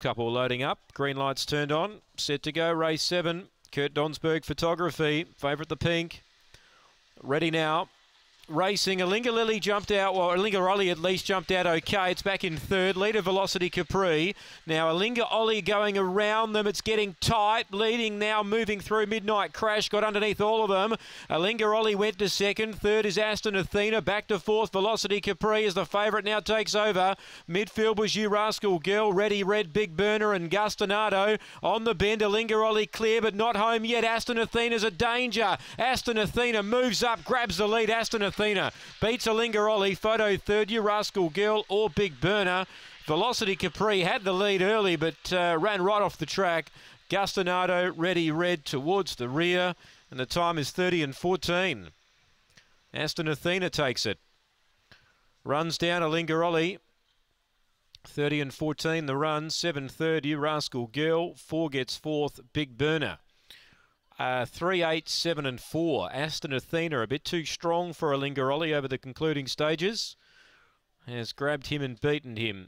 Couple loading up, green lights turned on, set to go, race seven. Kurt Donsberg Photography, favourite the pink. Ready now, racing. Alinga Lily jumped out, well, Alinga Ollie at least jumped out okay. It's back in third. Leader Velocity Capri. Now Alinga Ollie going around them. It's getting tight. Leading now, moving through Midnight Crash. Got underneath all of them. Alinga Ollie went to second. Third is Aston Athena. Back to fourth. Velocity Capri is the favourite. Now takes over. Midfield was You Rascal Girl. Ready Red, Big Burner, and Gustinado. On the bend, Alinga Ollie clear, but not home yet. Aston Athena's a danger. Aston Athena moves up, grabs the lead. Aston Athena Athena beats Alingaroli, Photo Third, Year Rascal Girl, or Big Burner. Velocity Capri had the lead early but uh, ran right off the track. Gastonado, Ready Red towards the rear, and the time is 30 and 14. Aston Athena takes it. Runs down Alingaroli. 30 and 14 the run, 7 third, You Rascal Girl, 4 gets 4th, Big Burner. Uh, three, eight, seven, and four. Aston Athena a bit too strong for a Lingaroli over the concluding stages. Has grabbed him and beaten him.